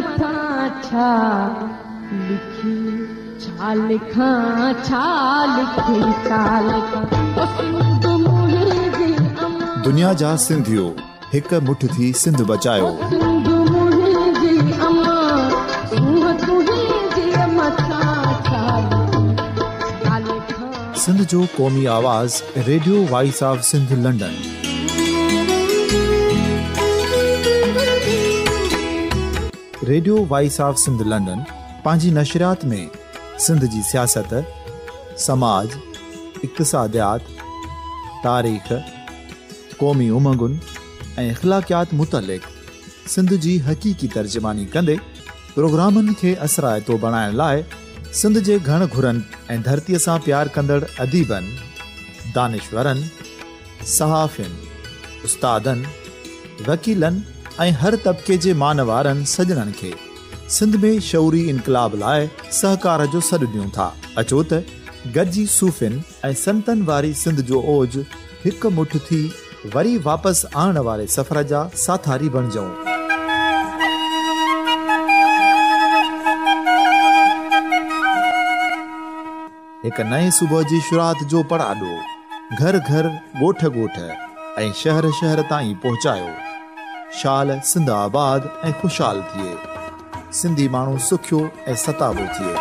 छा लिखी छा लिखी दुनिया जा सिंधियो एक मुठ थी सिंध बचायो सिंध जो क़ौमी आवाज़ radio voice of Sindh London radio voice of Sindh London पंहिंजी नशरियात में सिंध जी सियासत समाज इक़सादियात तारीख़ क़ौमी उमंगुनि ऐं इख़लाक़ियात मुतालिक़ सिंध जी हक़ीकी तर्जुमानी कंदे प्रोग्रामनि खे असराइतो बणाइण लाइ सिंध जे घण घुरनि ऐं धरतीअ सां प्यारु कंदड़ अदीबनि दानेश्वरनि सहाफ़नि उस्तादनि वकीलनि ऐं हर तबके जे मान वारनि सजणनि खे सिंध में शौरी इनकलाब लाइ सहकार जो सॾु ॾियूं था अचो त गॾिजी ऐं संतनि वारी सिंध जो ओज हिकु मुठ थी वरी वापसि आणण वारे सफ़र जा साथारी बणजऊं हिकु नए सुबुह जी शुरूआति जो घर घरु घरु ऐं शहर शहर ताईं पहुचायो शाल बाद ऐं ख़ुशहाल थिए सिंधी माण्हू सुखियो ऐं सताबो थिए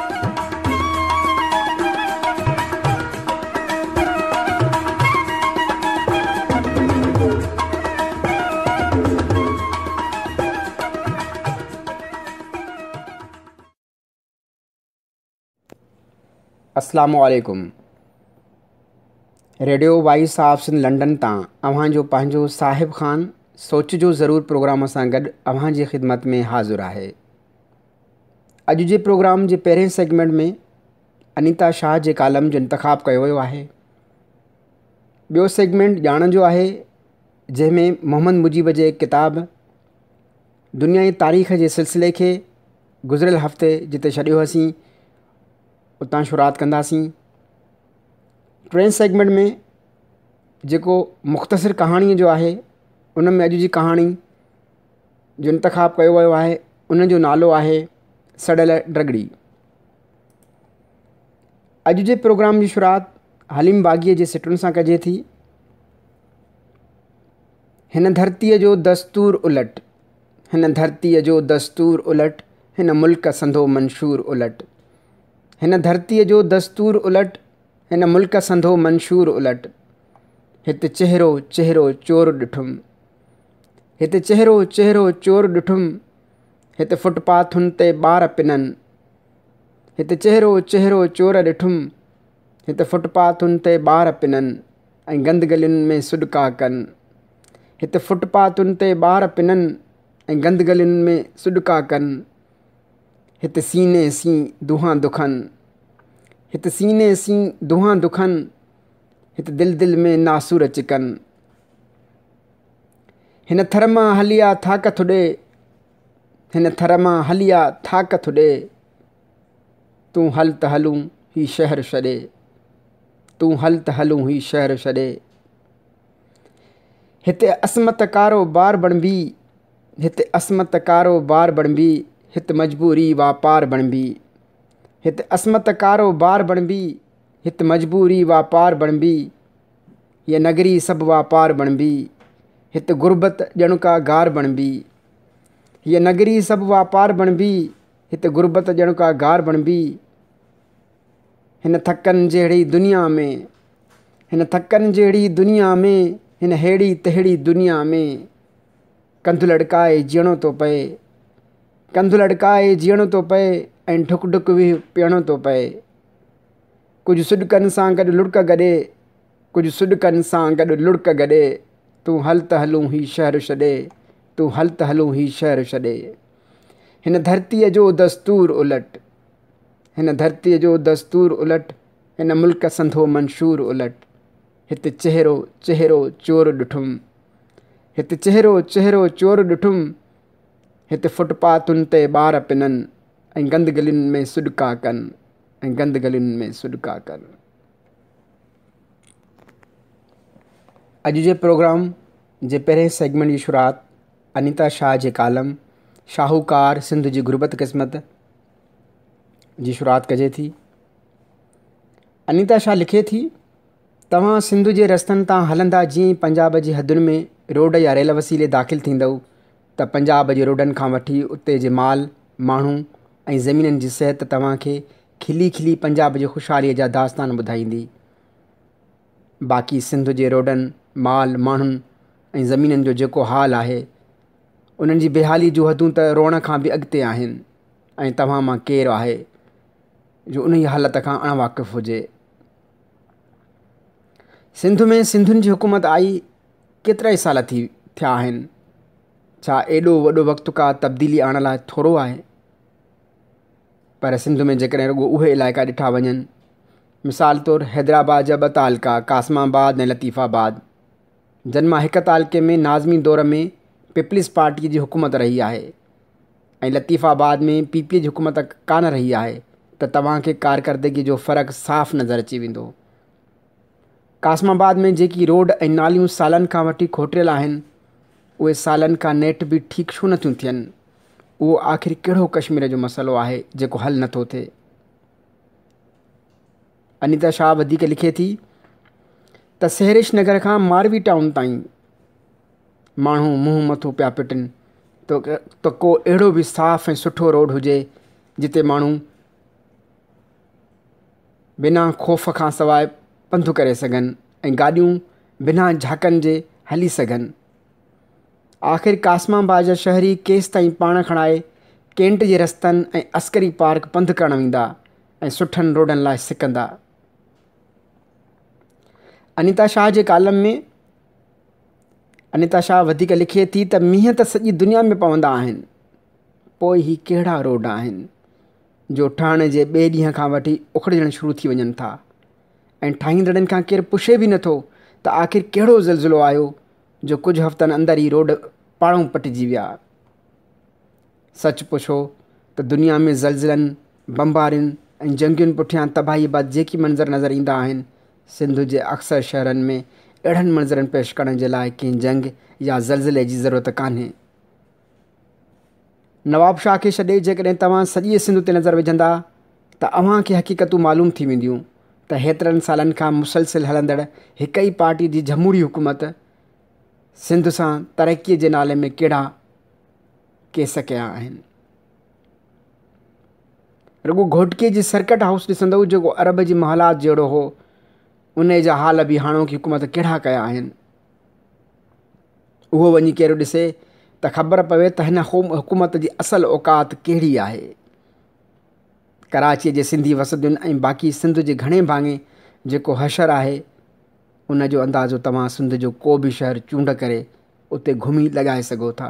असलम थिएकुम रेडियो वॉइस ऑफ्स इन लंडन तांजो पंहिंजो साहिब ख़ान सोच जो ज़रूरु प्रोग्राम सां गॾु अव्हां जी ख़िदमत में हाज़ुरु आहे अॼु जे प्रोग्राम जे पहिरें सेगमेंट में अनीता शाह जे कालम जो इंतिख कयो वियो आहे ॿियो सेगमेंट ॼाण जो आहे जंहिंमें मोहम्मद मुजीब जे दुनिया दुनियाई तारीख़ जे सिलसिले खे गुज़िरियल हफ़्ते जिते छॾियोसीं उतां शुरूआति कंदासीं टे सेगमेंट में जेको मुख़्तसिर कहाणीअ जो आहे उन में अॼु जी कहाणी जो इंतखाब कयो वियो आहे उनजो नालो आहे सड़ियल ड्रगड़ी अॼु जे प्रोग्राम जी शुरुआति हलीम बाग़ीअ जे सिटुनि सां कजे थी हिन धरतीअ जो दस्तूर उलट हिन धरतीअ जो दस्तूर उलट हिन मुल्क संधो मंशूर उलट हिन धरतीअ जो दस्तूर उलट हिन मुल्क संधो मंशूर उलट हिते चहिरो चहिरो चोर ॾिठुमि हिते चहिरो चहिरो चोर ॾिठुमि हिते फुटपाथुनि ते ॿार पिननि हिते चहिरो चहिरो चोर ॾिठुमि हिते फुटपाथुनि ते ॿार पिननि ऐं गंदगलियुनि में सुॾका कनि हिते फुटपाथुनि ते ॿार पिननि ऐं गंदगलियुनि में सुॾका कनि हिते सीने सी दुहां दुखनि हिते सीने सी दुहां दुखनि हिते दिल दिल में नास अचिकनि हिन थर मां हली आ थो ॾे हिन थर मां हली आ थो ॾे तूं हल त हलूं ही शहर छॾे तूं हल त हलूं ही शहर छॾे हिते असमत कारो बार बणबी हिते असमत कारो बार बणबी हिते मजबूरी वापार बणबी हिते असमत कारो बार बणबी हिते मजबूरी वापार बणबी या नगरी सभु व्यापारु बणबी हिते गुरबत ॼण का गार बणबी हीअ नगरी सभु वापारु बणबी हिते गुरबत ॼण का गार बणबी हिन थकनि जहिड़ी दुनिया में हिन थकनि जहिड़ी दुनिया में हिन अहिड़ी तहड़ी दुनिया में कंधु लड़काए जीअणो थो पए कंधु लड़काए जीअणो थो पए ऐं ढुक ढुक बि पीअणो थो पए कुझु सुॾकनि सां गॾु लुड़क गॾे कुझु सुॾकनि सां गॾु लुड़क गॾे तूं हल त हलूं ही शहर छॾे तूं हल त हलूं ही शहर छॾे हिन धरतीअ जो दस्तूर उलट हिन धरतीअ जो दस्तूर उलट हिन मुल्क संधो मंशूर उलट हिते चहिरो चहिरो चोर ॾिठुमि हिते चहिरो चहिरो चोर ॾिठुमि हिते फुटपाथुनि ते ॿार पिननि ऐं गंद गलियुनि में सुॾका कनि ऐं गंद गलियुनि में सुॾका कनि अॼु जे प्रोग्राम जे पहिरें सेगमेंट जी शुरुआति अनिता शाह जे कालम शाहूकार सिंध जी गुरबत क़िस्मत जी शुरूआति कजे थी अनिता शाह लिखे थी तव्हां सिंध जे रस्तनि तां हलंदा जीअं ई पंजाब जी हदुनि में रोड या रेल वसीले दाख़िलु थींदव त पंजाब जे रोडनि खां वठी उते जे माल माण्हू ऐं ज़मीननि जी सिहत तव्हांखे खिली खिली पंजाब जी ख़ुशहालीअ जा दास्तान ॿुधाईंदी बाक़ी सिंध जे रोडनि माल माण्हुनि ऐं ज़मीननि जो जेको हाल आहे उन्हनि जी बेहाली जूं हदूं त रोअण खां बि अॻिते आहिनि ऐं तव्हां मां केरु आहे जो उन ई हालति खां अण हुजे सिंध में सिंधियुनि जी हुकूमत आई केतिरा ई साल थी थिया आहिनि छा एॾो वॾो वक़्तु का तब्दीली आणण लाइ थोरो आहे पर सिंध में जेकॾहिं रुॻो उहे इलाइक़ा ॾिठा वञनि मिसाल तौरु हैदराबाद जा ॿ तालका कासमाबाद ऐं लतीफ़ाबाद एक तलक में नाजमी दौर में पीपल्स पार्टी की हुकूमत रही है लतीफ़ाबाद में पीपीए की हुकूमत कान रही तो तवा के कारकर्दगी जो फ़र्क साफ़ नज़र अची वो कासमाबाद में जी रोड ए नाल साल वी खोटल उ साल नेट भी ठीक छो नियन वो आख़िर कड़ो कश्मीर जो मसलो है जो हल नथो थे अनिता शाह लिखे थी त सहरिश नगर खां मारवी टाउन ताईं माण्हू मुंहुं मथो पिया पिटनि तो त को अहिड़ो बि साफ़ु ऐं सुठो रोड हुजे जिते माण्हू बिना ख़ौफ़ खां सवाइ पंधु करे सघनि ऐं गाॾियूं बिना झाकनि जे हली सघनि आख़िर कासमाबाद जा शहरी केसि ताईं पाण खणाए केंट जे रस्तनि ऐं अस्करी पार्क पंधु करणु वेंदा ऐं सुठनि रोडनि लाइ सिकंदा अनिता शाह जे कालम में अनिता शाह वधीक लिखे थी त मींहं त सॼी दुनिया में पवंदा आहिनि पोइ ई कहिड़ा रोड आहिनि जो ठहण जे ॿिए ॾींहं खां वठी उखड़जण शुरू थी वञनि था ऐं ठाहींदड़नि खां केरु पुछे बि नथो त आख़िर कहिड़ो ज़लज़िलो आयो जो कुझु हफ़्तनि अंदरि ई रोड पाणो पटिजी विया सच पुछो त दुनिया में ज़लज़लनि बम्बारियुनि ऐं जंगियुनि पुठियां तबाही बाद जेकी मंज़र नज़र ईंदा आहिनि सिंधु जे अक्सर शहरनि में अहिड़नि मंज़रनि पेश करण जे लाइ कंहिं जंग या ज़लज़ले जी ज़रूरत कोन्हे नवाबशाह खे छॾे जेकॾहिं तव्हां सॼी सिंधु ते नज़र विझंदा त अव्हांखे हक़ीक़तूं मालूम थी वेंदियूं त हेतिरनि सालनि खां मुसलसिल हलंदड़ हिक ई पार्टी जी जमूरी हुकूमत सिंधु सां तरक़ीअ जे नाले में कहिड़ा केस कया आहिनि रुॻो घोटकीअ जी सर्कट हाउस ॾिसंदो जेको अरब जी मोहलात जहिड़ो हो उन जा हाल बि हाणोकी हुकूमत कहिड़ा कया आहिनि उहो वञी केरु ॾिसे त ख़बर पवे त हिन हुकूमत जी असल औकात कहिड़ी आहे कराचीअ जे सिंधी वसदियुनि ऐं बाक़ी सिंध जे घणे भाङे जेको हशर आहे उन जो अंदाज़ो तव्हां सिंध जो को बि शहर चूंड करे उते घुमी लॻाए सघो था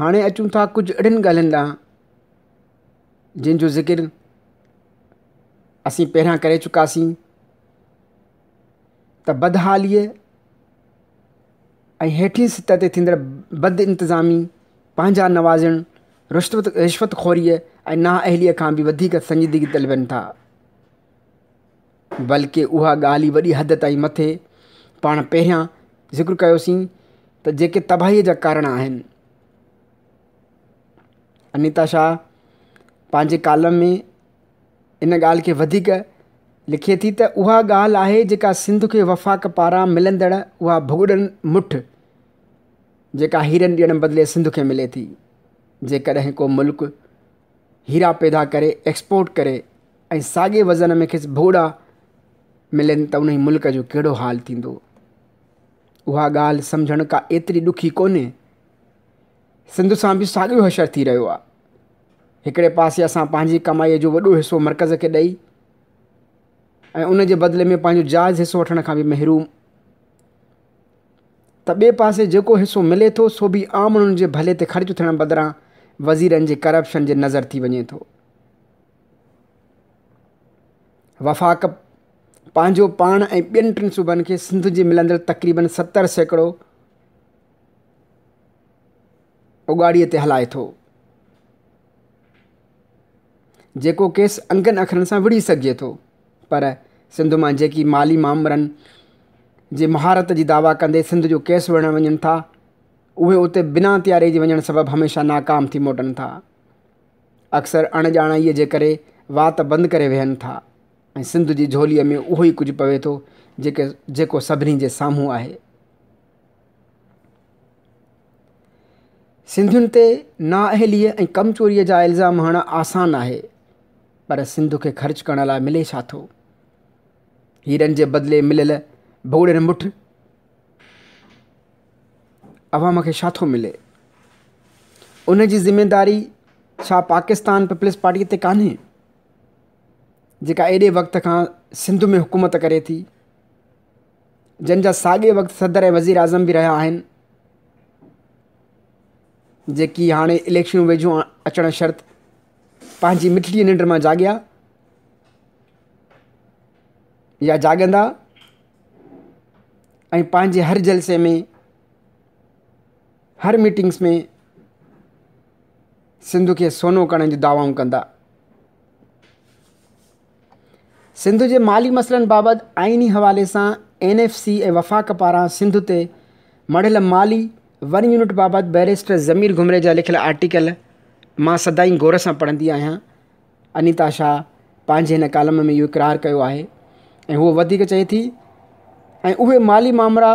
हाणे अचूं था कुझु अहिड़ियुनि ॻाल्हियुनि ॾांहुं जंहिंजो ज़िकिर असीं पहिरियां करे चुकासीं त बदहालीअ ऐं हेठि सित ते थींदड़ बद इंतिज़ामी पंहिंजा नवाज़िण रिश्वत रिश्वत खौरीअ ऐं ना अहिलीअ खां बि वधीक संजीदगी दलनि था बल्कि उहा ॻाल्हि ई वॾी हदि ताईं मथे पाण पहिरियां ज़िक्र कयोसीं त जेके तबाहीअ जा कारण आहिनि अनिता शाह पंहिंजे कालम में इन ॻाल्हि खे वधीक लिखे थी त उहा ॻाल्हि आहे जेका सिंध खे वफ़ाक़ पारां मिलंदड़ उहा भुगड़नि मुठ जेका हीरनि ॾियण बदिले सिंध खे मिले थी जेकॾहिं को मुल्क हीरा पैदा करे एक्सपोर्ट करे ऐं साॻे वज़न में भोड़ा मिलनि त उन ई मुल्क़ जो कहिड़ो हाल थींदो उहा ॻाल्हि सम्झण का एतिरी ॾुखी कोन्हे सिंध सां बि साॻियो हशर थी रहियो आहे हिकिड़े पासे असां पंहिंजी कमाईअ जो वॾो हिसो मर्कज़ खे ॾेई ऐं उन जे बदिले में पंहिंजो जाइज़ हिसो वठण खां बि महिरूम त ॿिए पासे जेको हिसो मिले थो सो बि आम उन्हनि जे भले ते ख़र्चु थियण बदिरां वज़ीरनि जे करप्शन जे नज़र थी वञे थो वफ़ाक़ पंहिंजो पाण ऐं ॿियनि टिनि सूबनि खे सिंध जे मिलंदड़ तक़रीबन सतरि सैकड़ो उगाड़ीअ ते हलाए थो जेको केस अंगनि अख़रनि सां विढ़ी सघिजे थो पर सिंध मां जेकी माली मामरनि जे महारत जी दावा कंदे सिंध जो केस विढ़णु वञनि था उहे उते बिना तयारी जे वञणु सबबु हमेशह नाकाम थी मोटनि था अक्सर अणॼाणाईअ जे करे वात बंदि करे वेहनि था ऐं सिंध जी झोलीअ में उहो ई कुझु पवे थो जेके जेको सभिनी जे साम्हूं आहे सिंधियुनि ते नाअहलीअ ऐं कमचोरीअ जा इल्ज़ाम हणणु आसानु आहे पर सिंधु खे ख़र्च करण लाइ मिले छा थो हीरनि जे बदिले मिलियल भोड़नि मुठ अवाम खे छा थो मिले उन जी ज़िमेदारी छा पाकिस्तान पीपल्स पार्टीअ ते कान्हे जेका एॾे वक़्त खां सिंधु में हुकूमत करे थी जंहिंजा साॻे वक़्तु सदर ऐं वज़ीर आज़म बि रहिया आहिनि जेकी हाणे इलेक्शनूं वेझो अचणु शर्त पंहिंजी मिठड़ी निंड मां जाॻिया या जाॻंदा ऐं हर जलसे में हर मीटिंग्स में सिंधु के सोनो करण जूं दावाऊं कंदा सिंध जे माली मसलन बाबति आइनी हवाले सां एन एफ सी ए वफ़ाक़ पारा सिंधु ते मड़ियल माली वन यूनिट बाबति बैरिस्टर ज़मीर घुमरे जा लिखल आर्टिकल मां सदाई गौर सां पढ़ंदी आहियां अनीता शाह पंहिंजे हिन कालम में इहो इकरारु कयो आहे ऐं उहो वधीक चए थी ऐं उहे माली मामरा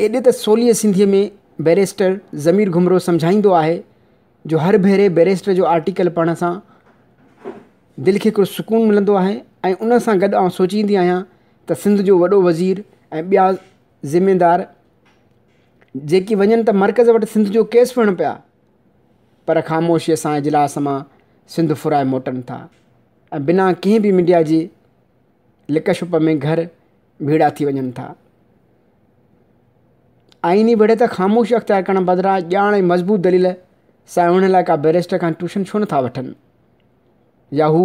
एॾे त सवलीअ सिंधीअ में बैरिस्टर ज़मीर घुमरो सम्झाईंदो आहे जो हर भेरे बैरिस्टर जो आर्टिकल पढ़ण सां दिलि खे हिकिड़ो सुकून मिलंदो आहे ऐं उन सां गॾु ऐं सोचींदी आहियां त सिंध जो वॾो वज़ीर ऐं ॿिया ज़िमेदार जेकी वञनि त मर्कज़ वटि सिंध जो केस वणनि पिया पर ख़ामोशी असांजे इजलास मां सिंध फुराए मोटनि था ऐं बिना कंहिं बि मीडिया जे लिक छिप में घर भीड़ा थी वञनि था आईनी भेड़े त ख़ामोश अख़्तियार करणु बदिरां ॼाण ई मज़बूत दलील साई वण लाइ का बेरेस्ट खां ट्यूशन छो नथा वठनि या हू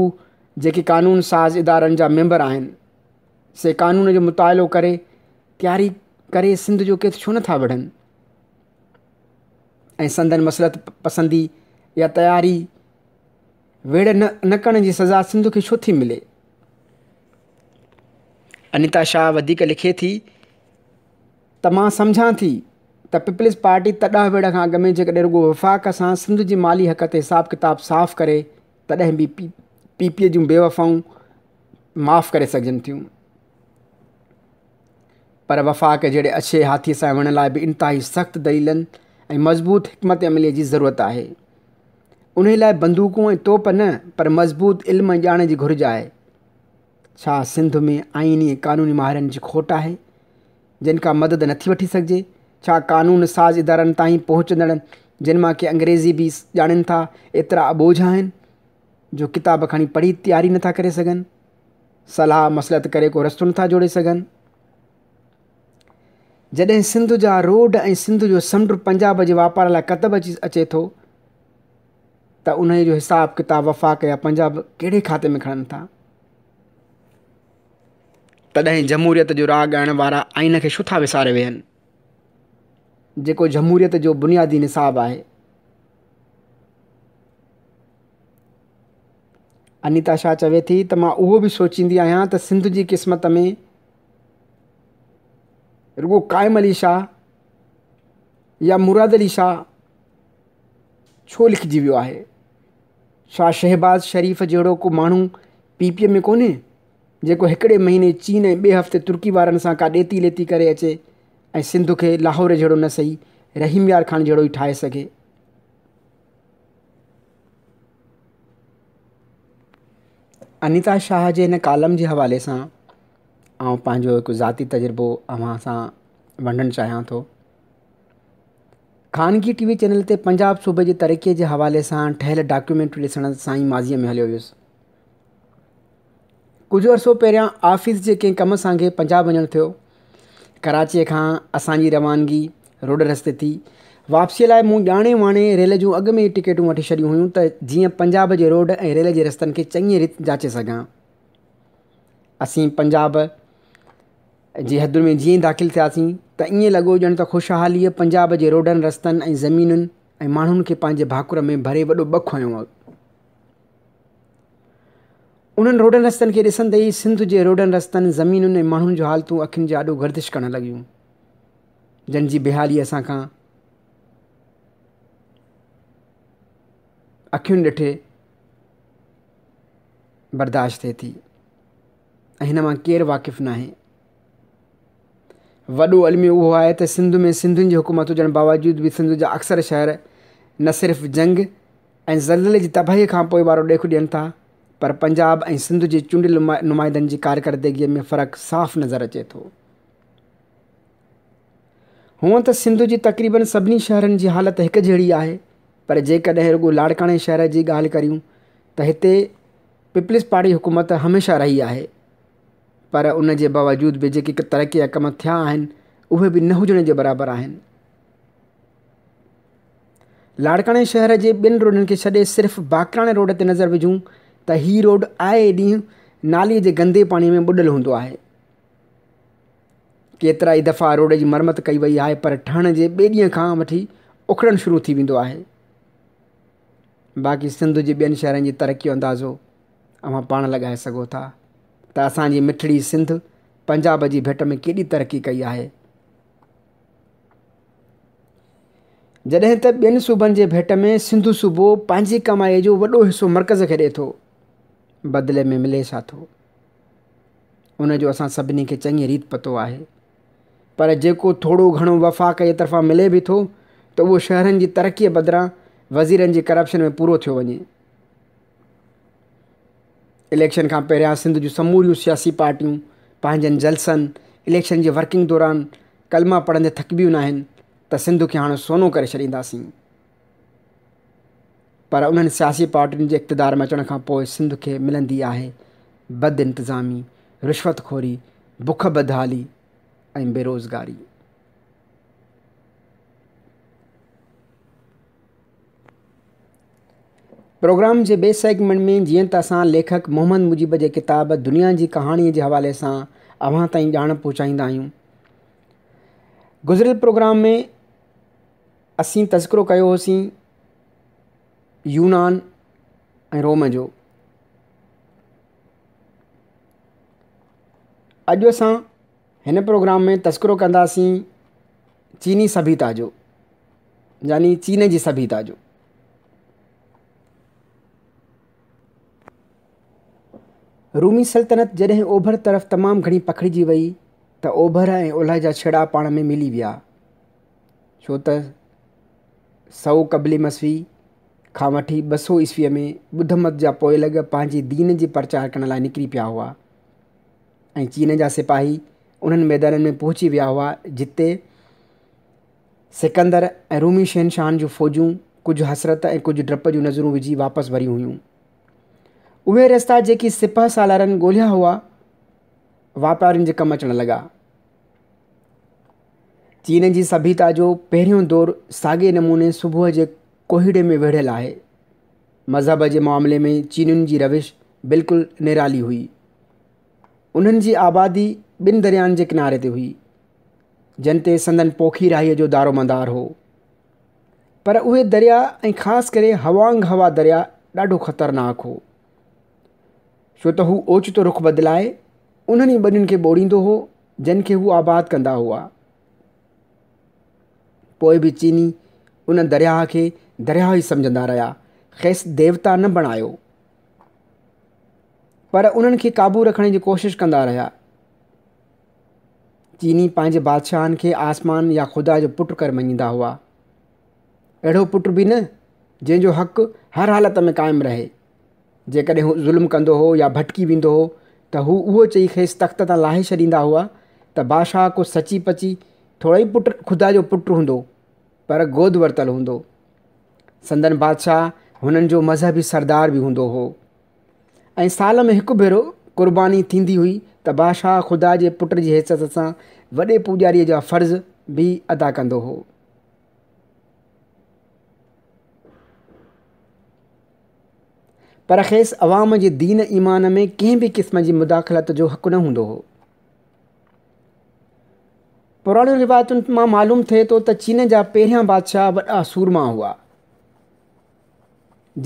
जेके कानून साज़ इदारनि जा मैंबर आहिनि से क़ानून जो मुतालो करे तयारी करे सिंध जो केस छो नथा वढनि ऐं संदन मसलत पसंदी या तयारी वेड़ न न करण जी सज़ा सिंधु खे छो थी मिले अनिता शाह वधीक लिखे थी त मां सम्झां थी त पीपल्स पार्टी तॾह वेड़ खां अॻु में जेकॾहिं रुगो वफ़ाक़ सां सिंधु जी माली हक़ ते हिसाबु किताबु साफ़ु करे तॾहिं बि पी पीपीअ जूं बेवफ़ाऊं माफ़ु करे सघजनि थियूं पर वफ़ाक़ जहिड़े अछे हाथीअ सां विहण लाइ बि इनता ई सख़्तु दिललनि मज़बूत हिकमत अमलीअ की ज़रूरत है उन लाइ बंदूकों तोप न पर मज़बूत इल्म जान की घुर्ज है सिंध में आइनी क़ानूनी माहर की खोट है जिनका मदद नी वी सघिजे क़ानून साज़ इदार ताईं पहुचंदड़ जिन के अंग्रेज़ी भी जानन था एतरा अबोझा जो किताब खणी पढ़ी तैयारी ना कर सलाह मसलत करे को रस्तों नथा जोड़े सन जॾहिं सिंध जा रोड ए सिंध जो समुंड पंजाब के व्यापार ला कतब अचे तो त जो हिसाब किताब वफ़ाक़ या पंजाब कड़े खाते में खड़न था तद जमहूरियत जो राग ॻाइण वारा आइन के छो था विसारे वेहनि जो जमहूरियत जो बुनियादी निसाब है अनीता शाह चवे थी तो मां भी सोचिंदी सोचींदी आहियां क़िस्मत में रुगो क़ाइमु अली शाह या मुराद अली शाह छो लिखिजी वियो आहे छा शहबाज़ शरीफ़ जहिड़ो को माण्हू पीपीअ में कोन्हे जेको हिकिड़े महीने चीन ऐं ॿिए हफ़्ते तुर्की वारनि सां का ॾेती लेती करे अचे ऐं सिंध खे लाहौर जहिड़ो न सही रहीम यार खान जहिड़ो ई ठाहे सघे अनिता शाह जे हिन कालम जे हवाले सां ऐं पंहिंजो हिकु ज़ाती तजुर्बो अव्हां सां वञणु चाहियां थो ख़ानगी टी वी चैनल ते पंजाब सूबे जे तरीक़े जे हवाले सां ठहियलु डाक्यूमेंट्री ॾिसणु साईं माज़ीअ में हलियो हुयुसि कुझु अर्सो पहिरियां ऑफिस जे कंहिं कम असांखे पंजाब वञणु थियो कराचीअ खां असांजी रवानगी रोड रस्ते थी वापसीअ लाइ मूं ॼाणे वाणे रेल जूं अॻु में ई टिकेटियूं वठी छॾियूं हुयूं त जीअं पंजाब जे रोड ऐं रेल जे रस्तनि खे चङी रीति जाचे सघां असीं पंजाब जे हद में जीअं ई दाख़िलु थियासीं त ईअं लॻो ॼण त ख़ुशहालीअ पंजाब जे रोडनि रस्तनि ऐं ज़मीनुनि ऐं माण्हुनि खे पंहिंजे भाकुर में भरे वॾो ॿ खयों उन्हनि रोडनि रस्तनि खे ॾिसंदे ई सिंध जे रोडनि रस्तनि ज़मीनुनि ऐं माण्हुनि जूं हालतूं अखियुनि जो ॾाढो गर्दिश करणु लॻियूं जंहिंजी बेहाली असां खां अखियुनि ॾिठे बर्दाश्त थिए थी ऐं हिन मां केरु वाक़िफ़ु न आहे वॾो अलमी उहो आहे त सिंधु में सिंधियुनि जी हुकूमत हुजण बावजूद बि सिंधु जा अक्सर शहर न सिर्फ़ु जंग ऐं ज़लज़ले जी तबाही खां पोइ वारो ॾेखु ॾियनि था पर पंजाब ऐं सिंधु जी चूंडियल नुमा नुमाइंदनि जी कारकरदगीअ में फ़र्क़ु साफ़ु नज़र अचे थो हूअं त सिंधु जी तक़रीबन सभिनी शहरनि जी हालति हिकु जहिड़ी आहे पर जेकॾहिं रुगो लाड़काणे शहर जी ॻाल्हि करियूं त हिते पीपल्स पार्टी हुकूमत हमेशह रही आहे पर उन जे बावजूद बि जेके तरक़ी जा कम थिया आहिनि उहे बि न हुजण जे बराबरि आहिनि लाड़काणे शहर जे ॿिनि रोडनि खे छॾे सिर्फ़ु बाकराणे रोड ते नज़र विझूं त हीउ रोड आहे ॾींहुं नालीअ जे गंदे पाणीअ में ॿुॾल हूंदो आहे केतिरा ई दफ़ा रोड जी मरमत कई वई आहे पर ठहण जे ॿिए ॾींहं खां वठी उखड़णु शुरू थी वेंदो आहे बाक़ी सिंध जे ॿियनि शहरनि जी तरक़ी जो अंदाज़ो तव्हां पाण लॻाए सघो था तो असांजी मिठड़ी सिंध पंजाब की भेट में केडी तरक्की कई है जैसे त बेन सूबनि के भेट में सिंधु सूबो पाँच कमाई जो वो हिस्सों मर्कज़ खे दे तो बदले में मिले तो थो असि के चंगी रीत पतो है पर जो थोड़ो घणो वफ़ाक़ जे तरफा मिले भी तो वो शहर की तरक् बदर बदिरां वज़ीरनि करप्शन में पूरा थो वे इलेक्शन खां पहिरियां सिंध जूं समूरियूं सियासी पाटियूं पंहिंजनि जलसनि इलेक्शन जे वर्किंग दौरान कलमा पढ़ंदे थकबियूं न आहिनि त सिंध खे हाणे सोनो करे छॾींदासीं पर उन्हनि सियासी पाटियुनि जे इक़्तदार में अचण खां पोइ सिंध खे मिलंदी आहे बद इंतिज़ामी रिश्वतखोरी बुख बदहाली ऐं बेरोज़गारी प्रोग्राम जे ॿिए सेगमेंट में जीअं त असां लेखक मोहम्मद मुजिब जे किताब दुनिया जी कहाणीअ जे हवाले सां अव्हां ताईं ॼाण पहुचाईंदा आहियूं गुज़िरियल प्रोग्राम में असीं तस्किरो कयोसीं यूनान ऐं रोम जो अॼु असां हिन प्रोग्राम में तस्करो कंदासीं चीनी सभ्यता जो यानी चीन जी सभ्यता जो रूमी सल्तनत जॾहिं ओभर तरफ़ तमामु घणी पखिड़िजी वई त ओभर ऐं ओलह जा छेड़ा पाण में मिली विया छो त सौ क़बले मसवी खां वठी ॿ सौ ईस्वीअ में ॿुध मत जा पोइ लॻ पंहिंजी दीन जी प्रचार करण लाइ निकिरी पिया हुआ ऐं चीन जा सिपाही उन्हनि मैदाननि में पहुची विया हुआ जिते सिकंदर ऐं रूमी शहनशाह जूं फ़ौजूं कुझु हसरत ऐं कुझु डप जूं नज़रूं विझी वापसि वरी हुयूं उमे रस्ता जेकी सिपह सालारन ॻोल्हिया हुआ वापारियुनि जे कमु अचणु लॻा चीन जी सभ्यता जो पहिरियों दौर साॻे नमूने सुबुह जे कोहिड़े में विढ़ियल आहे मज़हब जे मामले में चीनियुनि जी रविश बिल्कुलु निराली हुई उन्हनि जी आबादी ॿिनि दरियानि जे किनारे ते हुई जिन ते संदन पोखी राहीअ जो मदार हो पर उहे दरिया ऐं ख़ासि करे हवांग हवा दरिया ॾाढो ख़तरनाक हो छो त हू ओचितो रुख बदिलाए उन्हनि ई ॿियुनि खे ॿोड़ींदो हो जिन खे हू आबाद कंदा हुआ पोइ बि चीनी उन दरियाह खे दरियाह ई सम्झंदा रहिया खेसि देवता न बणायो पर उन्हनि खे क़ाबू रखण जी कोशिशि कंदा रहिया चीनी पंहिंजे बादशाहनि खे आसमान या खुदा जो पुटु करे मञींदा हुआ अहिड़ो पुटु बि न जंहिंजो हक़ु हर हालति में क़ाइमु रहे जेकॾहिं हू ज़ुल्म कंदो हो या भटकी वेंदो हो त हू उहो चई खेसि तख़्त तां लाहे छॾींदा हुआ त बादशाह को सची पची थोरो ई पुटु ख़ुदा जो पुटु हूंदो पर गोद वरितलु हूंदो संदन बादशाह हुननि जो मज़हबी सरदार बि हूंदो हो ऐं साल में हिकु भेरो कुर्बानी थींदी हुई त बादशाह ख़ुदा जे पुट जी हैसियत सां वॾे पुॼारीअ जा फर्ज़ बि अदा कंदो हो पर खेसि अवाम जे दीन ईमान में कंहिं बि क़िस्म जी मुदाख़लत जो हक़ु न हूंदो हो पुराणियुनि रिवायतुनि मां मालूम थिए थो त चीन जा पहिरियां बादशाह वॾा सूरमा हुआ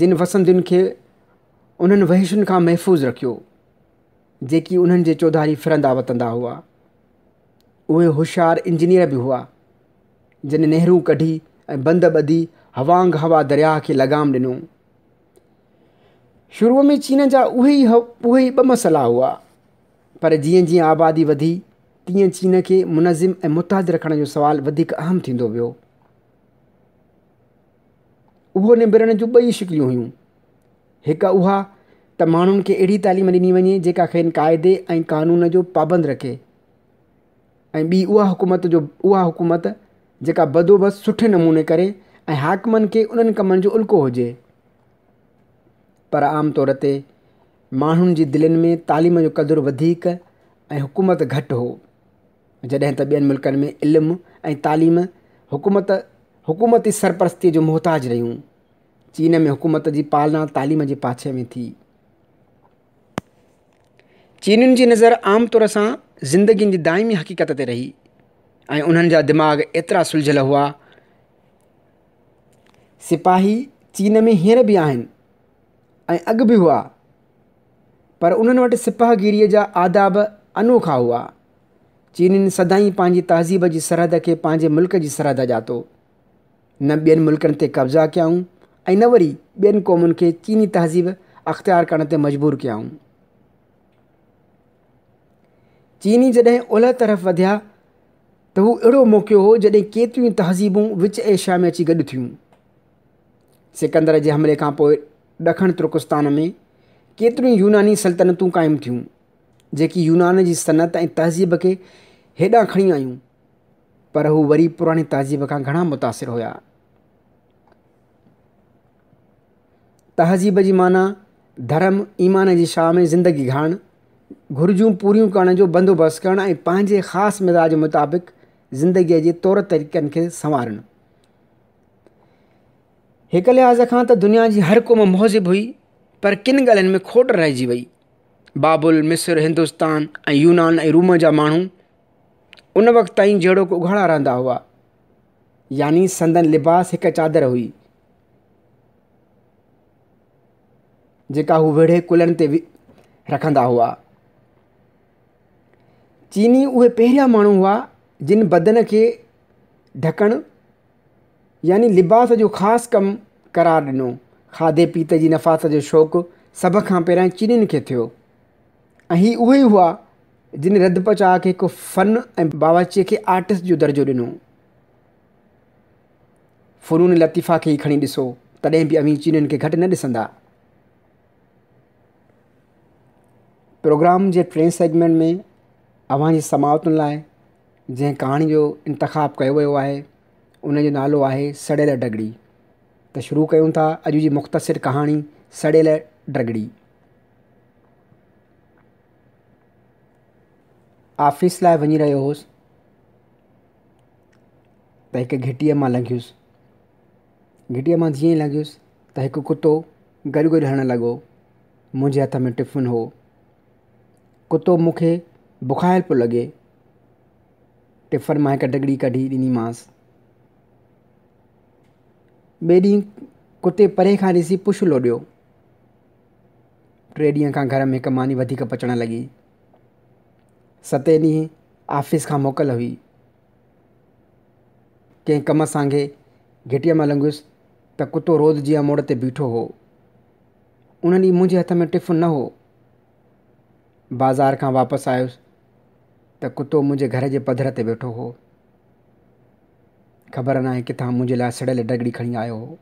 जिन वसंदियुनि खे उन्हनि वहिशुनि खां महफ़ूज़ रखियो जेकी उन्हनि जे चौधारी फिरंदा वतंदा हुआ उहे होशियारु इंजीनियर बि हुआ जिन नेहरू कढी ऐं बंदि ॿधी हवांग हवा दरिया खे लॻाम ॾिनो शुरूअ में चीन जा उहे ई उहे ई ॿ मसला हुआ पर जीअं जीअं आबादी वधी तीअं चीन खे मुनज़िम ऐं मुतादि रखण जो सुवालु वधीक अहम थींदो वियो उहो निबिरण जूं ॿई शिकिलियूं हुयूं हिकु उहा त माण्हुनि खे अहिड़ी तालीम ॾिनी वञे जेका खेनि क़ाइदे ऐं क़ानून जो पाबंद रखे ऐं ॿी उहा हुकूमत जो उहा हुकूमत जेका बंदोबस्तु सुठे नमूने करे ऐं हाकमनि खे उन्हनि कमनि जो उल्को हुजे पर आम तौर ते माण्हुनि जी दिलनि में तालीम जो कदुरु वधीक ऐं हुकूमत घटि हो जॾहिं त ॿियनि मुल्कनि में इल्मु ऐं तालीम हुकूमत हुकूमती सरपरस्तीअ जो मुहताज रहियूं चीन में हुकूमत जी पालना तालीम जे पाछे में थी चीनियुनि जी नज़र आम तौर सां ज़िंदगीनि जी दाइमी हक़ीक़त ते रही ऐं उन्हनि जा दिमाग़ एतिरा सुलझियल हुआ सिपाही चीन में हींअर बि आहिनि ऐं अॻु बि हुआ पर उन्हनि वटि सिपाहगिरीअ जा आदा अनोखा हुआ चीनीनि सदाई पंहिंजी तहज़ीब जी सरहद खे पंहिंजे मुल्क़ जी सरहद ॾियां न ॿियनि मुल्क़नि ते कब्ज़ा कयाऊं ऐं न वरी ॿियनि क़ौमुनि खे चीनी तहज़ीब अख़्तियार करण ते मजबूर कयाऊं चीनी जॾहिं ओलह तरफ़ वधिया त हू अहिड़ो मौक़ियो हो जॾहिं केतिरियूं तहज़ीबूं विच एशिया में अची गॾु थियूं सिकंदर जे हमले खां पोइ ॾखण तुर्कुस्तान में केतिरियूं यूनानी सल्तनतूं क़ाइमु थियूं जेकी यूनान जी सनत ऐं तहज़ीब खे हेॾां खणी आहियूं पर हू वरी पुराणे तहज़ीब खां घणा मुतासिर हुया तहज़ीब जी माना धर्म ईमान जी शाह में ज़िंदगी घाण घुर्जूं पूरियूं करण जो बंदोबस्तु करणु ऐं पंहिंजे ख़ासि मिज़ाज मुताबिक़ ज़िंदगीअ जे तौर तरीक़नि खे संवारणु हिकु लिहाज़ खां त दुनिया जी हर क़ौम मुहज़िबु हुई पर किन ॻाल्हियुनि में खोट रहिजी वई बाबुल मिस्र हिंदुस्तान ऐं यूनान ऐं रूम जा माण्हू उन वक़्तु ताईं जहिड़ो को उघाड़ा रहंदा हुआ यानी संदन लिबास हिकु चादर हुई जेका हू वेड़े कुलनि ते रखंदा हुआ चीनी उहे पहिरियां माण्हू हुआ जिन बदन खे ढकणु यानी लिबास जो ख़ासि कमु करार ॾिनो खाधे पीते जी नफ़ात जो शौक़ु सभ खां पहिरां चीनि खे थियो ऐं हीअ उहे ई हुआ जिन रध पचा खे हिकु फन ऐं बावची खे आर्टिस्ट जो दर्जो ॾिनो फ़नून लतीफ़ा खे ई खणी ॾिसो तॾहिं बि अवी चीनुनि खे घटि न ॾिसंदा प्रोग्राम जे टे सेगमेंट में अव्हां जे समाउतुनि लाइ जंहिं कहाणी जो इंतिख कयो वियो आहे उन जो नालो आहे सड़ियल डगड़ी त शुरू कयूं था अॼु जी मुख़्तसिर कहाणी सड़ियल डगड़ी ऑफ़िस लाइ वञी रहियो होसि त हिकु घिटीअ मां लंघियुसि घिटीअ मां जीअं ई लंघियुसि त हिकु कुतो गॾु गॾु हणणु लॻो मुंहिंजे हथ में टिफ़िन हो कुतो मूंखे बुखायल पियो लॻे टिफ़िन मां हिकु डगड़ी कढी ॾिनीमांसि ॿिए ॾींहुं कुते परे खां ॾिसी पुछ लोॾियो टे ॾींहं खां घर में हिकु मानी वधीक पचण लॻी सते ॾींहुं ऑफिस खां मोकल हुई कंहिं कम सां गिटीअ मां लंघियुसि त कुतो रोज़ जीअं मोड़ ते बीठो हो उन ॾींहुं मुंहिंजे हथ में टिफ़िन न हो बाज़ारि खां वापसि आयोसि त कुतो मुंहिंजे घर जे पधर ते वेठो हो ख़बर न आहे की तव्हां मुंहिंजे लाइ सड़ियल डगड़ी खणी आयो हो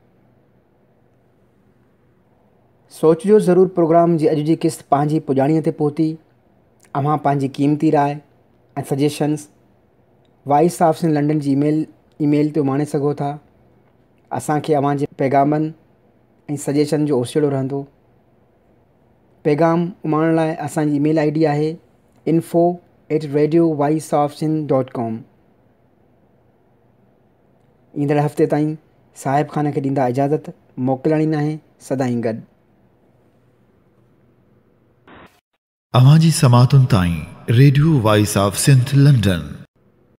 सोचिजो ज़रूरु प्रोग्राम जी अॼु जी किस्त पंहिंजी पुॼाणीअ ते पहुती अव्हां पंहिंजी क़ीमती राय ऐं suggestions voice of Sindh London जी ईमेल ईमेल ते माणे सघो था असांखे अवांजे पैगामनि ऐं सजेशन जो ओसिलो रहंदो पैग़ाम माणण लाइ असांजी ईमेल आई डी आहे info at radio voice of Sindh dot com ईंदड़ हफ़्ते ताईं साहिब ख़ान खे ॾींदा इजाज़त मोकिलणी नाहे सदाईं गॾु अव्हांजी समातुनि ताईं radio voice of Sindh London